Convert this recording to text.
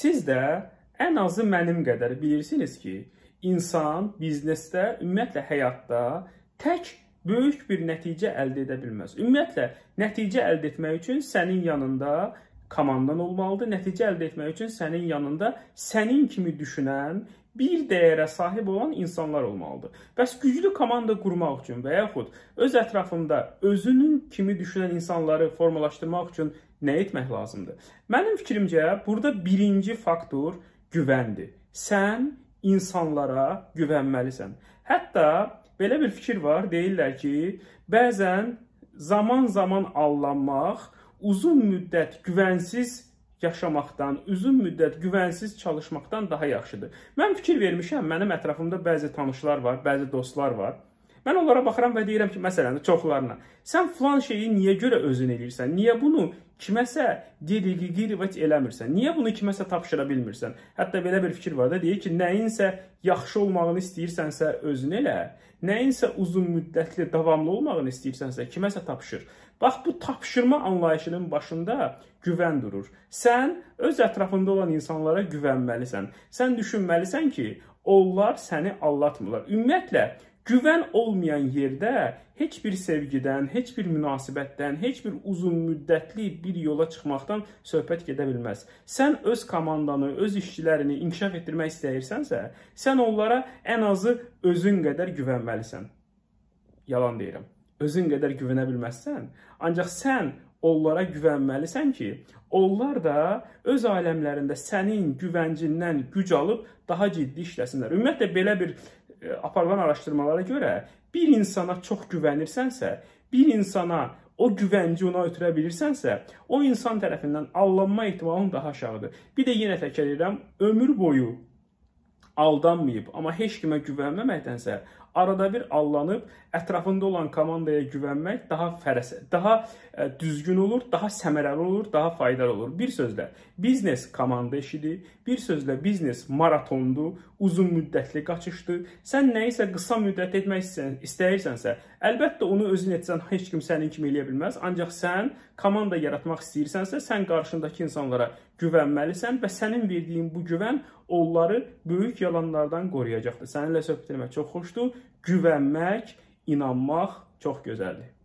Siz də ən azı mənim qədər bilirsiniz ki, insan biznesdə, ümumiyyətlə həyatda tək böyük bir nəticə əldə edə bilməz. Ümumiyyətlə nəticə əldə etmək üçün sənin yanında komandan olmalıdır. Nəticə əldə etmək üçün sənin yanında sənin kimi düşünən, bir dəyərə sahib olan insanlar olmalıdır. Bəs güclü komanda qurmaq üçün və yaxud öz ətrafında özünün kimi düşünən insanları formalaşdırmaq üçün nə etmək lazımdır? Mənim fikrimcə, burada birinci faktor güvəndir. Sən insanlara güvənməlisən. Hətta belə bir fikir var, deyirlər ki, bəzən zaman-zaman allanmaq uzun müddət güvənsiz yaşamaqdan, uzun müddət güvənsiz çalışmaqdan daha yaxşıdır. Mən fikir vermişəm, mənim ətrafımda bəzi tanışlar var, bəzi dostlar var. Mən onlara baxıram və deyirəm ki, məsələn, çoxlarına, sən filan şeyi niyə görə özün eləyirsən? Niyə bunu kiməsə dirigivat eləmirsən? Niyə bunu kiməsə tapşıra bilmirsən? Hətta belə bir fikir var da, deyir ki, nəyinsə yaxşı olmağını istəyirsənsə özün elə, nəyinsə uzunmüddətli, davamlı olmağını istəyirsənsə kiməsə tapşır. Bax bu tapşırma anlayışının başında güvən durur. Sən öz ətrafında olan insanlara güvənməlisən. Sən düşünməlisən ki, onlar səni aldatmırlar. Ümumiyyətlə Güvən olmayan yerdə heç bir sevgidən, heç bir münasibətdən, heç bir uzunmüddətli bir yola çıxmaqdan söhbət gedə bilməz. Sən öz komandanı, öz işçilərini inkişaf etdirmək istəyirsənsə, sən onlara ən azı özün qədər güvənməlisən. Yalan deyirəm. Özün qədər güvənə bilməzsən, ancaq sən onlara güvənməlisən ki, onlar da öz aləmlərində sənin güvəncindən güc alıb daha ciddi işləsinlər. Ümumiyyətlə belə bir E, aparılan araşdırmalara görə bir insana çox güvənirsənsə, bir insana o güvənci ona ötürə bilirsənsə, o insan tərəfindən aldanma ehtimalın daha aşağıdır. Bir də yenə təkrar edirəm, ömür boyu aldanmayıb, amma heç kimə güvənməməkdənsə arada bir allanıb ətrafında olan komandaya güvənmək daha fərəs, daha e, düzgün olur, daha səmərəli olur, daha faydalı olur. Bir sözlə, biznes komanda işidir. Bir sözlə, biznes maratondur, uzun müddətli qaçışdır. Sən nəyisə qısa müddət etmək istəyirsənsə, əlbəttə onu özün etsən heç kim sənin kimi eləyə bilməz. Ancaq sən komanda yaratmaq istəyirsənsə, sən qarşındakı insanlara güvənməlisən və sənin verdiyin bu güvən onları böyük yalanlardan qoruyacaqdır. Səninlə söhbət etmək çox xoşdur güvənmək, inanmaq çox gözəldir.